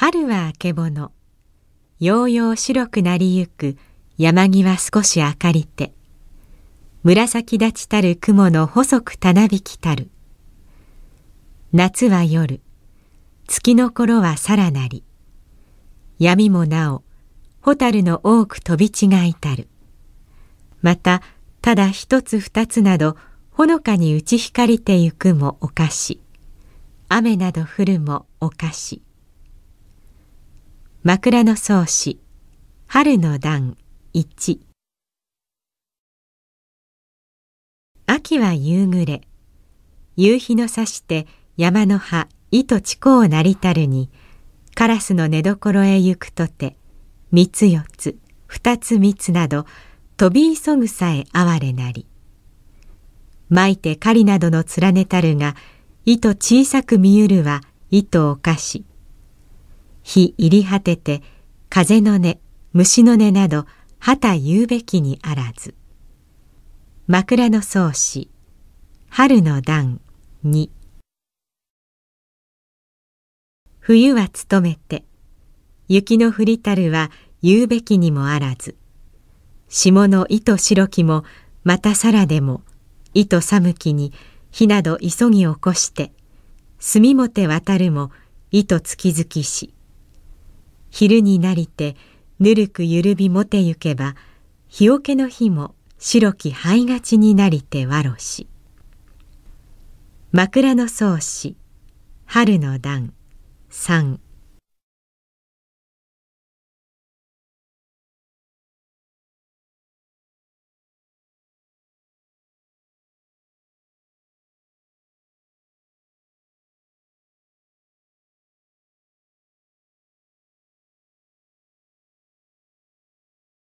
春はあけぼのようよう白くなりゆく山際少し明かりて紫立ちたる雲の細くたなびきたる夏は夜月の頃はさらなり闇もなお蛍の多く飛び違いたるまたただ一つ二つなどほのかに打ち光りてゆくもおかし雨など降るもおかし枕草子春の段1秋は夕暮れ夕日のさして山の葉糸地こうなりたるにカラスの寝所へ行くとて三つ四つ二つ三つなど飛び急ぐさえ哀れなりまいて狩りなどの連ねたるが糸小さく見ゆるは糸をかし日入り果てて風の音虫の音など旗言うべきにあらず枕草子春の段に冬は勤めて雪の降りたるは言うべきにもあらず霜の糸白きもまたさらでも糸寒きに火など急ぎ起こして墨もて渡るも糸月々し昼になりてぬるくゆるびもてゆけば日よけの日も白き灰がちになりてわろし枕草子春の段三